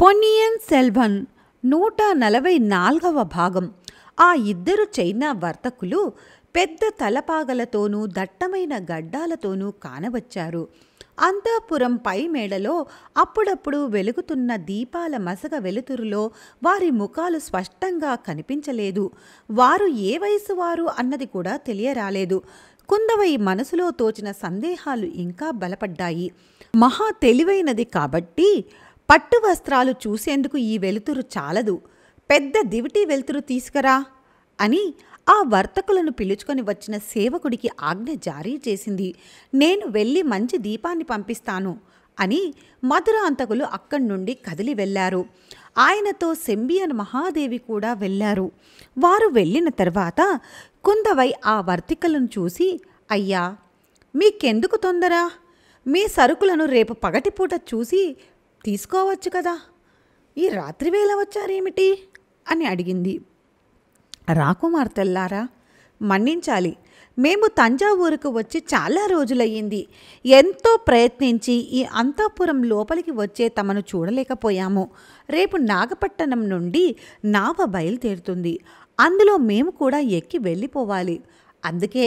పొన్నియన్ సెల్వన్ నూట నలభై నాలుగవ భాగం ఆ ఇద్దరు చైనా వర్తకులు పెద్ద తలపాగలతోనూ దట్టమైన గడ్డాలతోనూ కానవచ్చారు అంతఃపురం పై మేడలో అప్పుడప్పుడు వెలుగుతున్న దీపాల మసగ వెలుతురులో వారి ముఖాలు స్పష్టంగా కనిపించలేదు వారు ఏ వయసు వారు అన్నది కూడా తెలియరాలేదు కుందవై మనసులో తోచిన సందేహాలు ఇంకా బలపడ్డాయి మహా తెలివైనది కాబట్టి పట్టు వస్త్రాలు చూసేందుకు ఈ వెలుతురు చాలదు పెద్ద దివిటి వెలుతురు తీసుకురా అని ఆ వర్తకులను పిలుచుకొని వచ్చిన సేవకుడికి ఆజ్ఞ జారీ చేసింది నేను వెళ్ళి మంచి దీపాన్ని పంపిస్తాను అని మధురాంతకులు అక్కడి నుండి కదిలి వెళ్ళారు ఆయనతో సెంబియన్ మహాదేవి కూడా వెళ్ళారు వారు వెళ్ళిన తర్వాత కుందవై ఆ వర్తికలను చూసి అయ్యా మీకెందుకు తొందర మీ సరుకులను రేపు పగటిపూట చూసి తీసుకోవచ్చు కదా ఈ రాత్రివేళ వచ్చారేమిటి అని అడిగింది రాకుమార్తెల్లారా మన్నించాలి మేము తంజావూరుకు వచ్చి చాలా రోజులయ్యింది ఎంతో ప్రయత్నించి ఈ అంతాపురం లోపలికి వచ్చే తమను చూడలేకపోయాము రేపు నాగపట్టణం నుండి నావ బయలుదేరుతుంది అందులో మేము కూడా ఎక్కి వెళ్ళిపోవాలి అందుకే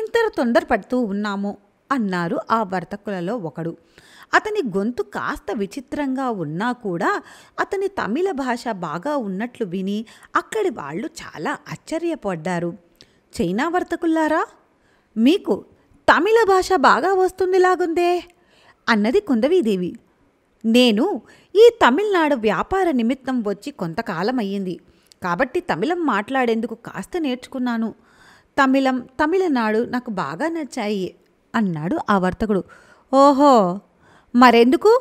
ఇంత తొందరపడుతూ ఉన్నాము అన్నారు ఆ వర్తకులలో ఒకడు అతని గొంతు కాస్త విచిత్రంగా ఉన్నా కూడా అతని తమిళ భాష బాగా ఉన్నట్లు విని అక్కడి వాళ్ళు చాలా ఆశ్చర్యపడ్డారు చైనా వర్తకుల్లారా మీకు తమిళ భాష బాగా వస్తుంది లాగుందే అన్నది కుందవీదేవి నేను ఈ తమిళనాడు వ్యాపార నిమిత్తం వచ్చి కొంతకాలం అయ్యింది కాబట్టి తమిళం మాట్లాడేందుకు కాస్త నేర్చుకున్నాను తమిళం తమిళనాడు నాకు బాగా నచ్చాయి అన్నాడు ఆ వర్తకుడు ఓహో మరెందుకు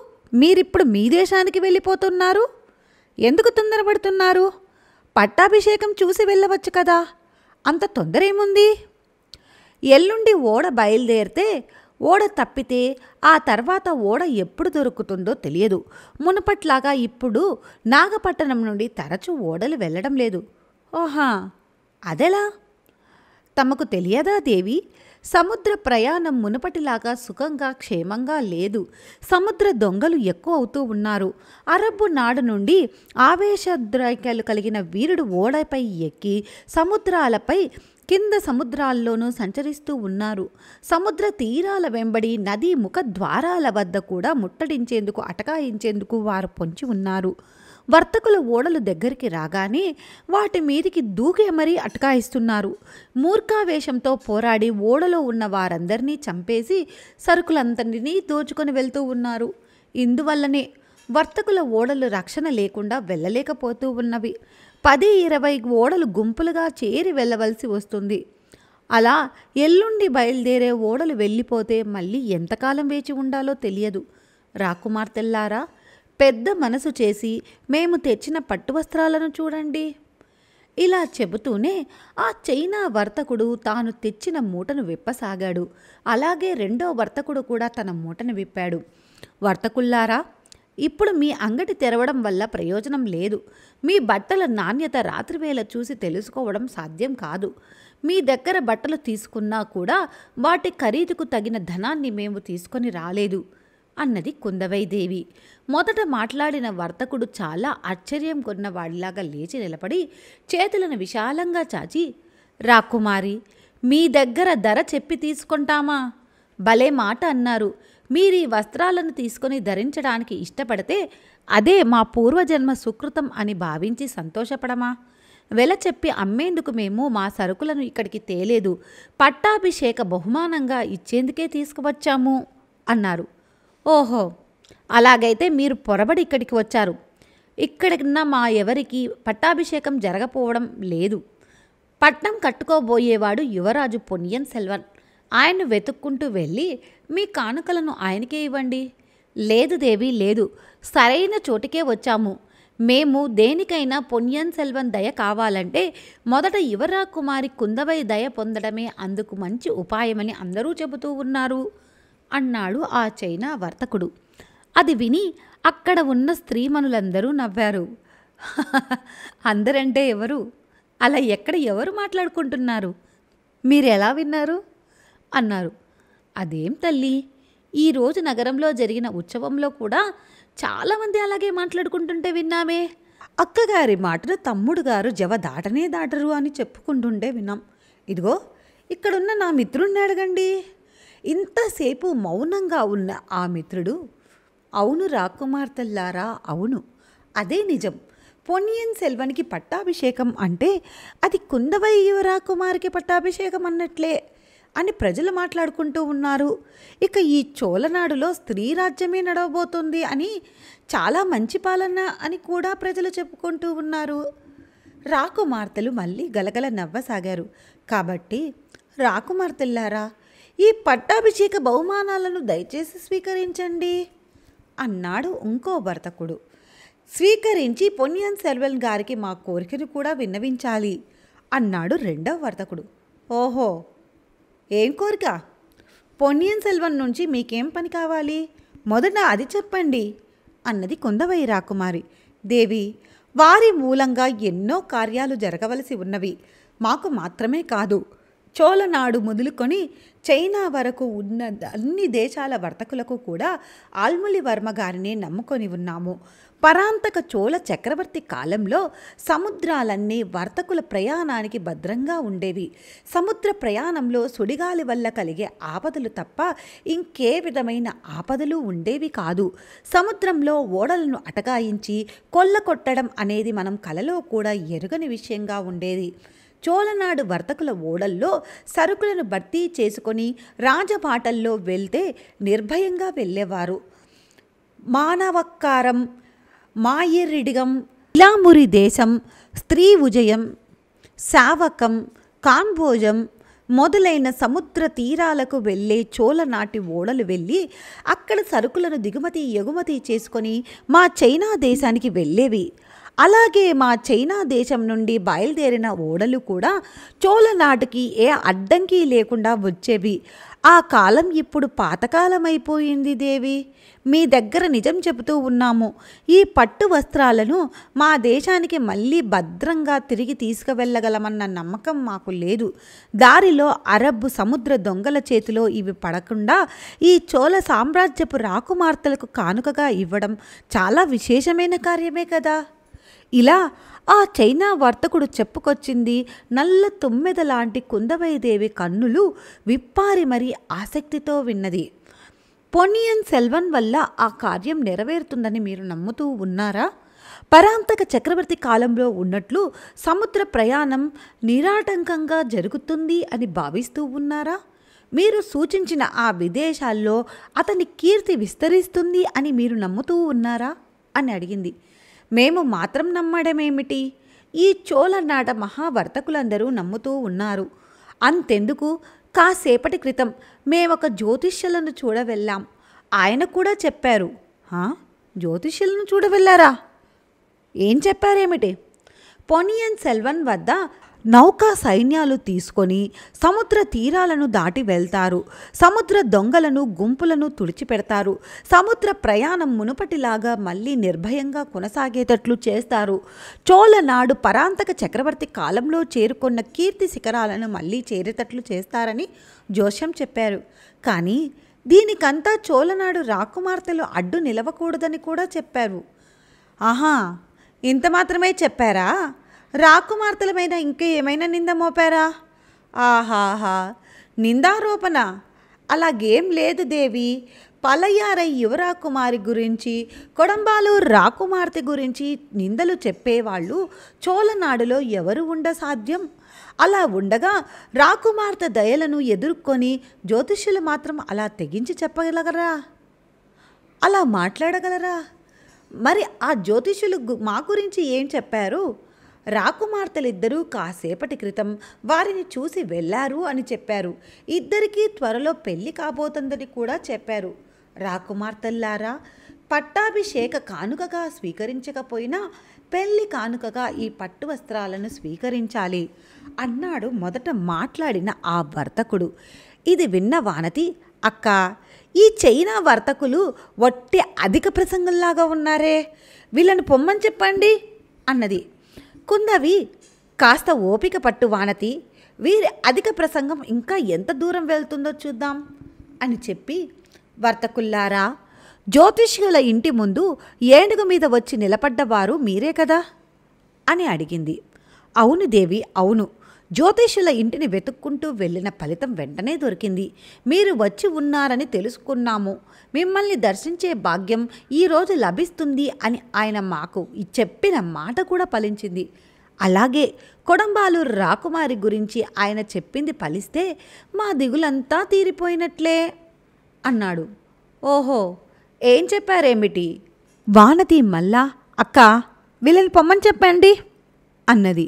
మీరిప్పుడు మీ దేశానికి వెళ్ళిపోతున్నారు ఎందుకు తొందరపడుతున్నారు పట్టాభిషేకం చూసి వెళ్ళవచ్చు కదా అంత తొందర ఏముంది ఎల్లుండి ఓడ బయలుదేరితే ఓడ తప్పితే ఆ తర్వాత ఓడ ఎప్పుడు దొరుకుతుందో తెలియదు మునుపట్లాగా ఇప్పుడు నాగపట్టణం నుండి తరచూ ఓడలు వెళ్ళడం లేదు ఓహా అదెలా తమకు తెలియదా దేవి సముద్ర ప్రయాణం మునుపటిలాగా సుఖంగా క్షేమంగా లేదు సముద్ర దొంగలు ఎక్కువ అవుతూ ఉన్నారు అరబ్బు నాడు నుండి ఆవేశద్రైక్యాలు కలిగిన వీరుడు ఓడపై ఎక్కి సముద్రాలపై కింద సముద్రాల్లోనూ సంచరిస్తూ ఉన్నారు సముద్ర తీరాల వెంబడి నదీ ముఖ ద్వారాల వద్ద కూడా ముట్టడించేందుకు అటకాయించేందుకు వారు పొంచి ఉన్నారు వర్తకుల ఓడలు దగ్గరికి రాగానే వాటి మీదికి దూకే మరీ అటకాయిస్తున్నారు మూర్ఖావేషంతో పోరాడి ఓడలో ఉన్న వారందరినీ చంపేసి సరుకులందరినీ దోచుకొని వెళ్తూ ఉన్నారు ఇందువల్లనే వర్తకుల ఓడలు రక్షణ లేకుండా వెళ్ళలేకపోతూ ఉన్నవి పది ఇరవై ఓడలు గుంపులుగా చేరి వెళ్ళవలసి వస్తుంది అలా ఎల్లుండి బయలుదేరే ఓడలు వెళ్ళిపోతే మళ్ళీ ఎంతకాలం వేచి ఉండాలో తెలియదు రాకుమార్తెల్లారా పెద్ద మనసు చేసి మేము తెచ్చిన పట్టు వస్త్రాలను చూడండి ఇలా చెబుతూనే ఆ చైనా వర్తకుడు తాను తెచ్చిన మూటను విప్పసాగాడు అలాగే రెండో వర్తకుడు కూడా తన మూటను విప్పాడు వర్తకుల్లారా ఇప్పుడు మీ అంగడి తెరవడం వల్ల ప్రయోజనం లేదు మీ బట్టల నాణ్యత రాత్రివేళ చూసి తెలుసుకోవడం సాధ్యం కాదు మీ దగ్గర బట్టలు తీసుకున్నా కూడా వాటి ఖరీదుకు తగిన ధనాన్ని మేము తీసుకొని రాలేదు అన్నది కుందవైదేవి మొదట మాట్లాడిన వర్తకుడు చాలా ఆశ్చర్యం కొన్న వాడిలాగా లేచి నిలబడి చేతులను విశాలంగా చాచి రాకుమారి మీ దగ్గర ధర చెప్పి తీసుకుంటామా భలే మాట అన్నారు మీరు ఈ వస్త్రాలను తీసుకొని ధరించడానికి ఇష్టపడితే అదే మా పూర్వజన్మ సుకృతం అని భావించి సంతోషపడమా వెల చెప్పి అమ్మేందుకు మేము మా సరుకులను ఇక్కడికి తేలేదు పట్టాభిషేక బహుమానంగా ఇచ్చేందుకే తీసుకువచ్చాము అన్నారు ఓహో అలాగైతే మీరు పొరబడి ఇక్కడికి వచ్చారు ఇక్కడికిన్న మా ఎవరికి పట్టాభిషేకం జరగపోవడం లేదు పట్నం కట్టుకోబోయేవాడు యువరాజు పొనియన్ సెల్వన్ ఆయన్ను వెతుక్కుంటూ వెళ్ళి మీ కానుకలను ఆయనకే ఇవ్వండి లేదు దేవి లేదు సరైన చోటికే వచ్చాము మేము దేనికైనా పొన్యన్ సెల్వన్ దయ కావాలంటే మొదట యువరాకుమారి కుందవై దయ పొందడమే అందుకు మంచి ఉపాయమని అందరూ చెబుతూ ఉన్నారు అన్నాడు ఆ చైనా వర్తకుడు అది విని అక్కడ ఉన్న స్త్రీమణులందరూ నవ్వారు అందరంటే ఎవరు అలా ఎక్కడ ఎవరు మాట్లాడుకుంటున్నారు మీరు ఎలా విన్నారు అన్నారు అదేం తల్లి ఈరోజు నగరంలో జరిగిన ఉత్సవంలో కూడా చాలామంది అలాగే మాట్లాడుకుంటుంటే విన్నామే అక్కగారి మాటను తమ్ముడు గారు జవ దాటనే దాటరు అని చెప్పుకుంటుంటే విన్నాం ఇదిగో ఇక్కడున్న నా మిత్రుణ్ణి అడగండి ఇంతసేపు మౌనంగా ఉన్న ఆ మిత్రుడు అవును రాకుమార్తెల్లారా అవును అదే నిజం పొన్నియన్ సెల్వన్కి పట్టాభిషేకం అంటే అది కుందవయ్య యువరాకుమారికి పట్టాభిషేకం అన్నట్లే అని ప్రజలు మాట్లాడుకుంటూ ఉన్నారు ఇక ఈ చోళనాడులో స్త్రీ రాజ్యమే నడవబోతుంది అని చాలా మంచి పాలన అని కూడా ప్రజలు చెప్పుకుంటూ ఉన్నారు రాకుమార్తెలు మళ్ళీ గలగల నవ్వసాగారు కాబట్టి రాకుమార్తెల్లారా ఈ పట్టాభిషేక బహుమానాలను దయచేసి స్వీకరించండి అన్నాడు ఇంకో భర్తకుడు స్వీకరించి పొన్నియన్ సెల్వన్ గారికి మా కోరికను కూడా విన్నవించాలి అన్నాడు రెండవ వర్తకుడు ఓహో ఏం కోరిక పొన్నియన్ సెల్వన్ నుంచి మీకేం పని కావాలి మొదట అది చెప్పండి అన్నది కొందవయ్య రాకుమారి దేవి వారి మూలంగా ఎన్నో కార్యాలు జరగవలసి ఉన్నవి మాకు మాత్రమే కాదు చోళనాడు మొదలుకొని చైనా వరకు ఉన్న అన్ని దేశాల వర్తకులకు కూడా వర్మ గారిని నమ్ముకొని ఉన్నాము పరాంతక చోళ చక్రవర్తి కాలంలో సముద్రాలన్నీ వర్తకుల ప్రయాణానికి భద్రంగా ఉండేవి సముద్ర ప్రయాణంలో సుడిగాలి వల్ల కలిగే ఆపదలు తప్ప ఇంకే విధమైన ఆపదలు ఉండేవి కాదు సముద్రంలో ఓడలను అటకాయించి కొట్టడం అనేది మనం కలలో కూడా ఎరుగని విషయంగా ఉండేది చోళనాడు వర్తకుల ఓడల్లో సరుకులను భర్తీ చేసుకొని రాజపాటల్లో వెళ్తే నిర్భయంగా వెళ్ళేవారు మానవక్కారం మాయిరిడిగం ఇలామురి దేశం స్త్రీ ఉజయం శావకం కాంభోజం మొదలైన సముద్ర తీరాలకు వెళ్ళే చోళనాటి ఓడలు వెళ్ళి అక్కడ సరుకులను దిగుమతి ఎగుమతి చేసుకొని మా చైనా దేశానికి వెళ్ళేవి అలాగే మా చైనా దేశం నుండి బయలుదేరిన ఓడలు కూడా చోళనాటికి ఏ అడ్డంకి లేకుండా వచ్చేవి ఆ కాలం ఇప్పుడు పాతకాలమైపోయింది దేవి మీ దగ్గర నిజం చెబుతూ ఉన్నాము ఈ పట్టు వస్త్రాలను మా దేశానికి మళ్ళీ భద్రంగా తిరిగి తీసుకువెళ్ళగలమన్న నమ్మకం మాకు లేదు దారిలో అరబ్ సముద్ర దొంగల చేతిలో ఇవి పడకుండా ఈ చోళ సామ్రాజ్యపు రాకుమార్తెలకు కానుకగా ఇవ్వడం చాలా విశేషమైన కార్యమే కదా ఇలా ఆ చైనా వర్తకుడు చెప్పుకొచ్చింది నల్ల తుమ్మెద లాంటి కుందవైదేవి కన్నులు విప్పారి మరీ ఆసక్తితో విన్నది పొన్నియన్ సెల్వన్ వల్ల ఆ కార్యం నెరవేరుతుందని మీరు నమ్ముతూ ఉన్నారా పరాంతక చక్రవర్తి కాలంలో ఉన్నట్లు సముద్ర ప్రయాణం నిరాటంకంగా జరుగుతుంది అని భావిస్తూ ఉన్నారా మీరు సూచించిన ఆ విదేశాల్లో అతని కీర్తి విస్తరిస్తుంది అని మీరు నమ్ముతూ ఉన్నారా అని అడిగింది మేము మాత్రం నమ్మడమేమిటి ఈ చోళనాట మహావర్తకులందరూ నమ్ముతూ ఉన్నారు అంతెందుకు కాసేపటి క్రితం మేమొక జ్యోతిష్యులను చూడవెళ్ళాం ఆయన కూడా చెప్పారు జ్యోతిష్యులను చూడవెళ్ళారా ఏం చెప్పారేమిటి పొనియన్ సెల్వన్ వద్ద నౌకా సైన్యాలు తీసుకొని సముద్ర తీరాలను దాటి వెళ్తారు సముద్ర దొంగలను గుంపులను తుడిచిపెడతారు సముద్ర ప్రయాణం మునుపటిలాగా మళ్ళీ నిర్భయంగా కొనసాగేటట్లు చేస్తారు చోళనాడు పరాంతక చక్రవర్తి కాలంలో చేరుకున్న కీర్తి శిఖరాలను మళ్ళీ చేరేటట్లు చేస్తారని జోష్యం చెప్పారు కానీ దీనికంతా చోళనాడు రాకుమార్తెలు అడ్డు నిలవకూడదని కూడా చెప్పారు ఆహా ఇంత మాత్రమే చెప్పారా రాకుమార్తెల మీద ఇంకా ఏమైనా నింద మోపారా ఆహాహా నిందారోపణ అలాగేం లేదు దేవి పలయారై యువరాకుమారి గురించి కొడంబాలు రాకుమార్తె గురించి నిందలు చెప్పేవాళ్ళు చోళనాడులో ఎవరు ఉండ సాధ్యం అలా ఉండగా రాకుమార్తె దయలను ఎదుర్కొని జ్యోతిష్యులు మాత్రం అలా తెగించి చెప్పగలగరా అలా మాట్లాడగలరా మరి ఆ జ్యోతిష్యులు మా గురించి ఏం చెప్పారు రాకుమార్తెలిద్దరూ కాసేపటి క్రితం వారిని చూసి వెళ్ళారు అని చెప్పారు ఇద్దరికీ త్వరలో పెళ్లి కాబోతుందని కూడా చెప్పారు రాకుమార్తెల్లారా పట్టాభిషేక కానుకగా స్వీకరించకపోయినా పెళ్లి కానుకగా ఈ పట్టు వస్త్రాలను స్వీకరించాలి అన్నాడు మొదట మాట్లాడిన ఆ వర్తకుడు ఇది విన్న వానతి అక్క ఈ చైనా వర్తకులు వట్టి అధిక ప్రసంగంలాగా ఉన్నారే వీళ్ళని పొమ్మని చెప్పండి అన్నది కుందవి కాస్త ఓపిక పట్టు వానతి వీరి అధిక ప్రసంగం ఇంకా ఎంత దూరం వెళ్తుందో చూద్దాం అని చెప్పి వర్తకుల్లారా జ్యోతిష్యుల ఇంటి ముందు ఏనుగు మీద వచ్చి నిలబడ్డవారు మీరే కదా అని అడిగింది అవును దేవి అవును జ్యోతిష్యుల ఇంటిని వెతుక్కుంటూ వెళ్ళిన ఫలితం వెంటనే దొరికింది మీరు వచ్చి ఉన్నారని తెలుసుకున్నాము మిమ్మల్ని దర్శించే భాగ్యం ఈరోజు లభిస్తుంది అని ఆయన మాకు చెప్పిన మాట కూడా ఫలించింది అలాగే కొడంబాలు రాకుమారి గురించి ఆయన చెప్పింది ఫలిస్తే మా దిగులంతా తీరిపోయినట్లే అన్నాడు ఓహో ఏం చెప్పారేమిటి వానతి మల్లా అక్క వీళ్ళని పొమ్మని చెప్పండి అన్నది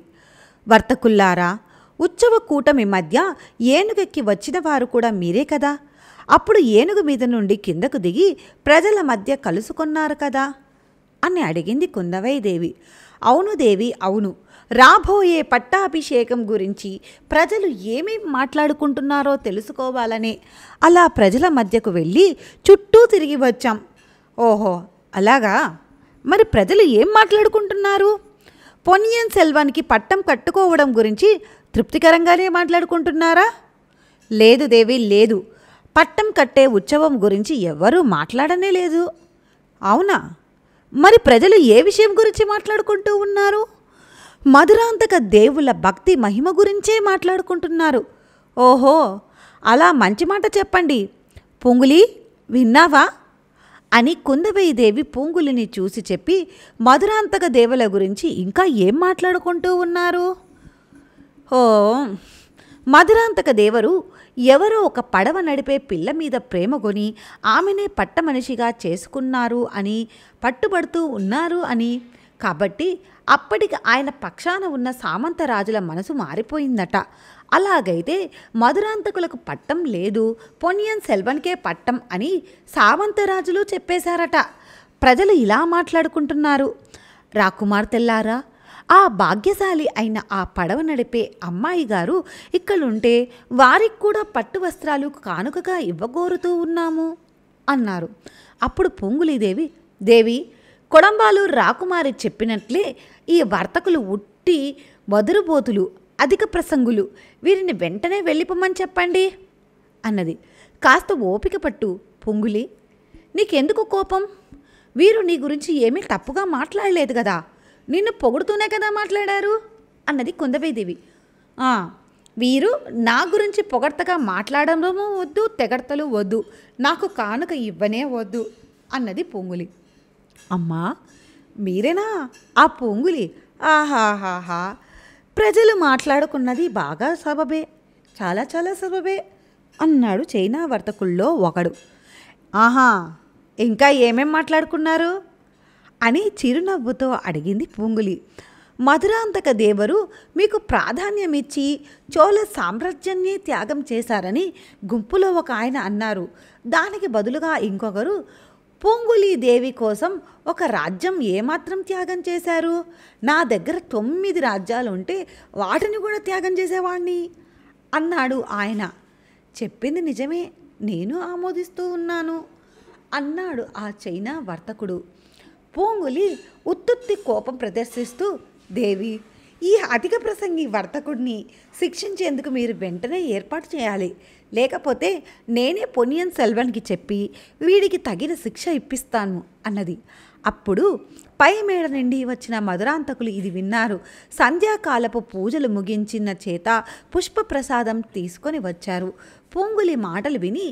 వర్తకుల్లారా ఉత్సవ కూటమి మధ్య ఏనుగెక్కి వచ్చిన వారు కూడా మీరే కదా అప్పుడు ఏనుగు మీద నుండి కిందకు దిగి ప్రజల మధ్య కలుసుకున్నారు కదా అని అడిగింది కుందవైదేవి అవును దేవి అవును రాబోయే పట్టాభిషేకం గురించి ప్రజలు ఏమేం మాట్లాడుకుంటున్నారో తెలుసుకోవాలనే అలా ప్రజల మధ్యకు వెళ్ళి చుట్టూ తిరిగి వచ్చాం ఓహో అలాగా మరి ప్రజలు ఏం మాట్లాడుకుంటున్నారు పొనియన్ సెల్వానికి పట్టం కట్టుకోవడం గురించి తృప్తికరంగానే మాట్లాడుకుంటున్నారా లేదు దేవి లేదు పట్టం కట్టే ఉత్సవం గురించి ఎవరూ మాట్లాడనే లేదు అవునా మరి ప్రజలు ఏ విషయం గురించి మాట్లాడుకుంటూ ఉన్నారు మధురాంతక దేవుల భక్తి మహిమ గురించే మాట్లాడుకుంటున్నారు ఓహో అలా మంచి మాట చెప్పండి పొంగులి విన్నావా అని కుందబేయి దేవి పూంగులిని చూసి చెప్పి మధురాంతక దేవుల గురించి ఇంకా ఏం మాట్లాడుకుంటూ ఉన్నారు ఓ మధురాంతక దేవరు ఎవరో ఒక పడవ నడిపే పిల్ల మీద ప్రేమగొని ఆమెనే పట్టమనిషిగా చేసుకున్నారు అని పట్టుబడుతూ ఉన్నారు అని కాబట్టి అప్పటికి ఆయన పక్షాన ఉన్న సామంతరాజుల మనసు మారిపోయిందట అలాగైతే మధురాంతకులకు పట్టం లేదు పొనియన్ సెల్వన్కే పట్టం అని సామంతరాజులు చెప్పేశారట ప్రజలు ఇలా మాట్లాడుకుంటున్నారు రాకుమార్తెల్లారా ఆ భాగ్యశాలి అయిన ఆ పడవ నడిపే అమ్మాయి గారు ఇక్కడుంటే వారికి కూడా పట్టు వస్త్రాలు కానుకగా ఇవ్వగోరుతూ ఉన్నాము అన్నారు అప్పుడు పొంగులీదేవి దేవి కొడంబాలు రాకుమారి చెప్పినట్లే ఈ వర్తకులు ఉట్టి వదురుబోతులు అధిక ప్రసంగులు వీరిని వెంటనే వెళ్ళిపోమని చెప్పండి అన్నది కాస్త ఓపిక పట్టు పొంగులి నీకెందుకు కోపం వీరు నీ గురించి ఏమీ తప్పుగా మాట్లాడలేదు కదా నిన్ను పొగుడుతూనే కదా మాట్లాడారు అన్నది కుందవేదేవి వీరు నా గురించి పొగడ్తగా మాట్లాడడము వద్దు తెగడతలు వద్దు నాకు కానుక ఇవ్వనే వద్దు అన్నది పొంగులి అమ్మా మీరేనా ఆ పొంగులి ఆహాహాహా ప్రజలు మాట్లాడుకున్నది బాగా సబబే చాలా చాలా సబబే అన్నాడు చైనా వర్తకుల్లో ఒకడు ఆహా ఇంకా ఏమేం మాట్లాడుకున్నారు అని చిరునవ్వుతో అడిగింది పూంగులి మధురాంతక దేవరు మీకు ప్రాధాన్యమిచ్చి చోళ సామ్రాజ్యాన్ని త్యాగం చేశారని గుంపులో ఒక ఆయన అన్నారు దానికి బదులుగా ఇంకొకరు పూంగులి దేవి కోసం ఒక రాజ్యం ఏమాత్రం త్యాగం చేశారు నా దగ్గర తొమ్మిది రాజ్యాలు ఉంటే వాటిని కూడా త్యాగం చేసేవాణ్ణి అన్నాడు ఆయన చెప్పింది నిజమే నేను ఆమోదిస్తూ ఉన్నాను అన్నాడు ఆ చైనా వర్తకుడు పూంగులి ఉత్తుత్తి కోపం ప్రదర్శిస్తూ దేవి ఈ అధిక ప్రసంగి వర్తకుడిని శిక్షించేందుకు మీరు వెంటనే ఏర్పాటు చేయాలి లేకపోతే నేనే పొనియన్ సెల్వన్కి చెప్పి వీడికి తగిన శిక్ష ఇప్పిస్తాను అన్నది అప్పుడు పై మేడ నుండి వచ్చిన మధురాంతకులు ఇది విన్నారు సంధ్యాకాలపు పూజలు ముగించిన చేత పుష్ప ప్రసాదం తీసుకొని వచ్చారు పూంగులి మాటలు విని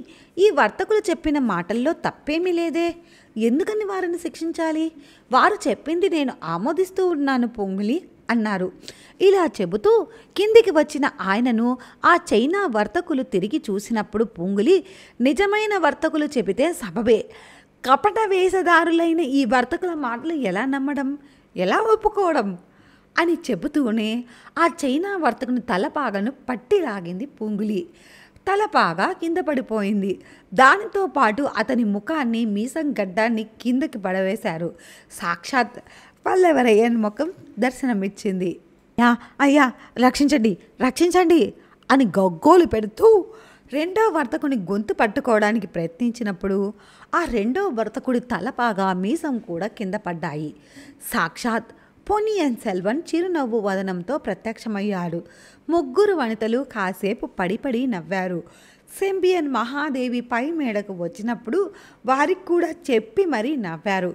ఈ వర్తకులు చెప్పిన మాటల్లో తప్పేమీ లేదే ఎందుకని వారిని శిక్షించాలి వారు చెప్పింది నేను ఆమోదిస్తూ ఉన్నాను పొంగులి అన్నారు ఇలా చెబుతూ కిందికి వచ్చిన ఆయనను ఆ చైనా వర్తకులు తిరిగి చూసినప్పుడు పొంగులి నిజమైన వర్తకులు చెబితే సబబే కపట వేషధారులైన ఈ వర్తకుల మాటలు ఎలా నమ్మడం ఎలా ఒప్పుకోవడం అని చెబుతూనే ఆ చైనా వర్తకుని తలపాగను పట్టి పొంగులి తలపాగా కింద పడిపోయింది దానితో పాటు అతని ముఖాన్ని మీసం గడ్డాన్ని కిందకి పడవేశారు సాక్షాత్ పల్లెవరయ్యన్ ముఖం దర్శనమిచ్చింది యా అయ్యా రక్షించండి రక్షించండి అని గగ్గోలు పెడుతూ రెండో వర్తకుని గొంతు పట్టుకోవడానికి ప్రయత్నించినప్పుడు ఆ రెండో వర్తకుడి తలపాగా మీసం కూడా కింద పడ్డాయి సాక్షాత్ పొనియన్ సెల్వన్ చిరునవ్వు వదనంతో ప్రత్యక్షమయ్యాడు ముగ్గురు వనితలు కాసేపు పడిపడి నవ్వారు సెంబియన్ మహాదేవి పై మేడకు వచ్చినప్పుడు వారికి కూడా చెప్పి మరీ నవ్వారు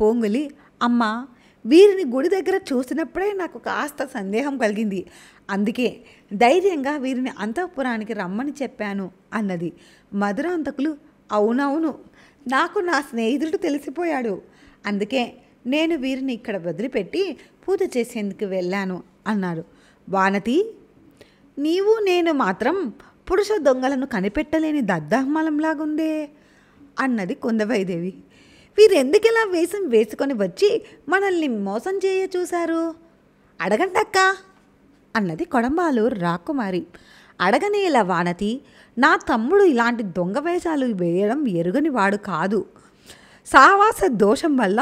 పోంగులి అమ్మ వీరిని గుడి దగ్గర చూసినప్పుడే నాకు కాస్త సందేహం కలిగింది అందుకే ధైర్యంగా వీరిని అంతఃపురానికి రమ్మని చెప్పాను అన్నది మధురాంతకులు అవునవును నాకు నా స్నేహితుడు తెలిసిపోయాడు అందుకే నేను వీరిని ఇక్కడ వదిలిపెట్టి పూజ చేసేందుకు వెళ్ళాను అన్నాడు వానతి నీవు నేను మాత్రం పురుష దొంగలను కనిపెట్టలేని దద్దాహ్మలంలాగుందే అన్నది కుందవైదేవి వీరెందుకెలా వేషం వేసుకొని వచ్చి మనల్ని మోసం చేయ చూశారు అడగంటక్క అన్నది కొడంబాలు రాకుమారి అడగనేలా వానతి నా తమ్ముడు ఇలాంటి దొంగ వేషాలు వేయడం ఎరుగని వాడు కాదు సావాస దోషం వల్ల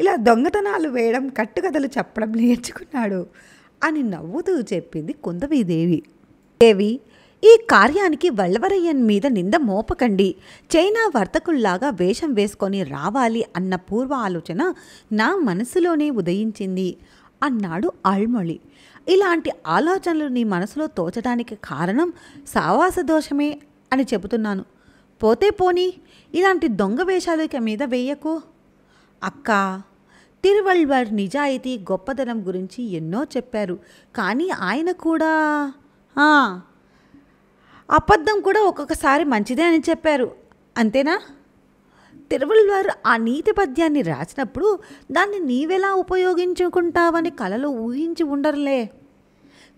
ఇలా దొంగతనాలు వేయడం కట్టుకథలు చెప్పడం నేర్చుకున్నాడు అని నవ్వుతూ చెప్పింది కుందవీదేవి దేవి ఈ కార్యానికి వల్లవరయ్యన్ మీద నింద మోపకండి చైనా వర్తకుల్లాగా వేషం వేసుకొని రావాలి అన్న పూర్వ ఆలోచన నా మనసులోనే ఉదయించింది అన్నాడు ఆల్మొళి ఇలాంటి ఆలోచనలు నీ మనసులో తోచడానికి కారణం సావాస దోషమే అని చెబుతున్నాను పోతే పోని ఇలాంటి దొంగ వేషాలు ఇక మీద వేయకు అక్క తిరువల్వర్ నిజాయితీ గొప్పదనం గురించి ఎన్నో చెప్పారు కానీ ఆయన కూడా అబద్ధం కూడా ఒక్కొక్కసారి మంచిదే అని చెప్పారు అంతేనా తిరువల్వారు ఆ నీతి పద్యాన్ని రాసినప్పుడు దాన్ని నీవెలా ఉపయోగించుకుంటావని కలలో ఊహించి ఉండరులే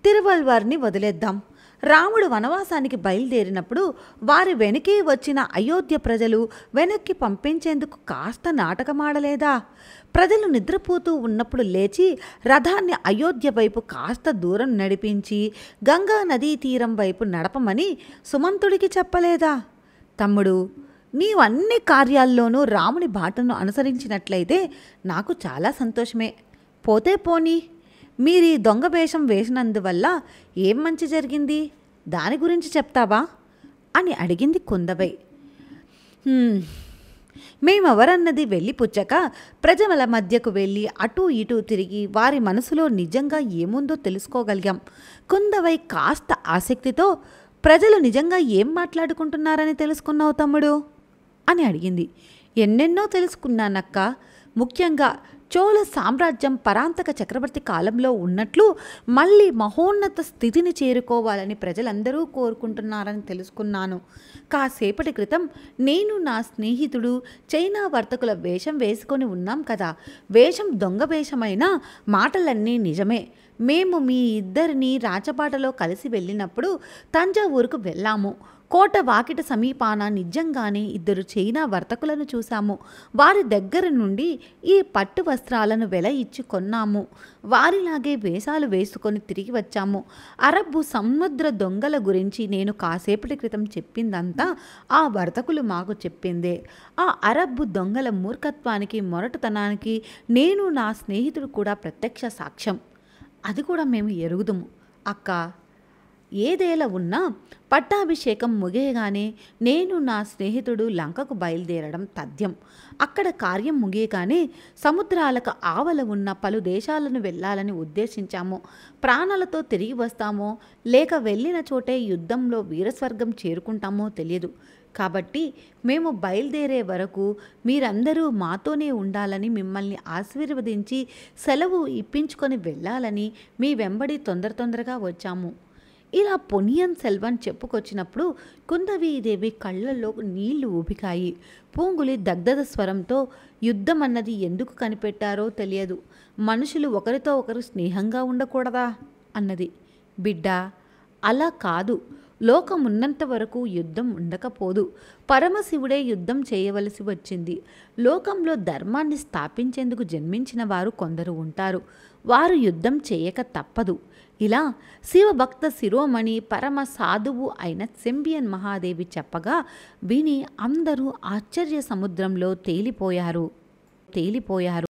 తిరువల్వారిని వదిలేద్దాం రాముడు వనవాసానికి బయలుదేరినప్పుడు వారి వెనుకే వచ్చిన అయోధ్య ప్రజలు వెనక్కి పంపించేందుకు కాస్త నాటకమాడలేదా ప్రజలు నిద్రపోతూ ఉన్నప్పుడు లేచి రథాన్ని అయోధ్య వైపు కాస్త దూరం నడిపించి గంగా నదీ తీరం వైపు నడపమని సుమంతుడికి చెప్పలేదా తమ్ముడు నీవు అన్ని కార్యాల్లోనూ రాముని బాటను అనుసరించినట్లయితే నాకు చాలా సంతోషమే పోతే పోనీ మీరు ఈ దొంగ వేషం వేసినందువల్ల ఏం మంచి జరిగింది దాని గురించి చెప్తావా అని అడిగింది కుందవై మేమెవరన్నది వెళ్ళిపుచ్చక ప్రజల మధ్యకు వెళ్ళి అటూ ఇటూ తిరిగి వారి మనసులో నిజంగా ఏముందో తెలుసుకోగలిగాం కుందవై కాస్త ఆసక్తితో ప్రజలు నిజంగా ఏం మాట్లాడుకుంటున్నారని తెలుసుకున్నావు తమ్ముడు అని అడిగింది ఎన్నెన్నో తెలుసుకున్నానక్క ముఖ్యంగా చోళ సామ్రాజ్యం పరాంతక చక్రవర్తి కాలంలో ఉన్నట్లు మళ్ళీ మహోన్నత స్థితిని చేరుకోవాలని ప్రజలందరూ కోరుకుంటున్నారని తెలుసుకున్నాను కాసేపటి క్రితం నేను నా స్నేహితుడు చైనా వర్తకుల వేషం వేసుకొని ఉన్నాం కదా వేషం దొంగ వేషమైన మాటలన్నీ నిజమే మేము మీ ఇద్దరిని రాచపాటలో కలిసి వెళ్ళినప్పుడు తంజావూరుకు వెళ్ళాము కోట వాకిట సమీపాన నిజంగానే ఇద్దరు చైనా వర్తకులను చూశాము వారి దగ్గర నుండి ఈ పట్టు వస్త్రాలను వెల ఇచ్చి కొన్నాము వారిలాగే వేషాలు వేసుకొని తిరిగి వచ్చాము అరబ్బు సముద్ర దొంగల గురించి నేను కాసేపటి క్రితం చెప్పిందంతా ఆ వర్తకులు మాకు చెప్పిందే ఆ అరబ్బు దొంగల మూర్ఖత్వానికి మొరటుతనానికి నేను నా స్నేహితుడు కూడా ప్రత్యక్ష సాక్ష్యం అది కూడా మేము ఎరుగుదుము అక్క ఏదేలా ఉన్నా పట్టాభిషేకం ముగియగానే నేను నా స్నేహితుడు లంకకు బయలుదేరడం తథ్యం అక్కడ కార్యం ముగియగానే సముద్రాలకు ఆవల ఉన్న పలు దేశాలను వెళ్ళాలని ఉద్దేశించాము ప్రాణాలతో తిరిగి వస్తామో లేక వెళ్ళిన చోటే యుద్ధంలో వీరస్వర్గం చేరుకుంటామో తెలియదు కాబట్టి మేము బయలుదేరే వరకు మీరందరూ మాతోనే ఉండాలని మిమ్మల్ని ఆశీర్వదించి సెలవు ఇప్పించుకొని వెళ్ళాలని మీ వెంబడి తొందర తొందరగా వచ్చాము ఇలా పొనియన్ సెల్వన్ చెప్పుకొచ్చినప్పుడు కుందవీదేవి కళ్ళల్లో నీళ్లు ఊపికాయి పూంగులి దగ్ధద స్వరంతో యుద్ధం అన్నది ఎందుకు కనిపెట్టారో తెలియదు మనుషులు ఒకరితో ఒకరు స్నేహంగా ఉండకూడదా అన్నది బిడ్డా అలా కాదు లోకమున్నంత వరకు యుద్ధం ఉండకపోదు పరమశివుడే యుద్ధం చేయవలసి వచ్చింది లోకంలో ధర్మాన్ని స్థాపించేందుకు జన్మించిన వారు కొందరు ఉంటారు వారు యుద్ధం చేయక తప్పదు ఇలా శివభక్త శిరోమణి పరమ సాధువు అయిన సెంబియన్ మహాదేవి చెప్పగా విని అందరూ ఆశ్చర్య సముద్రంలో తేలిపోయారు తేలిపోయారు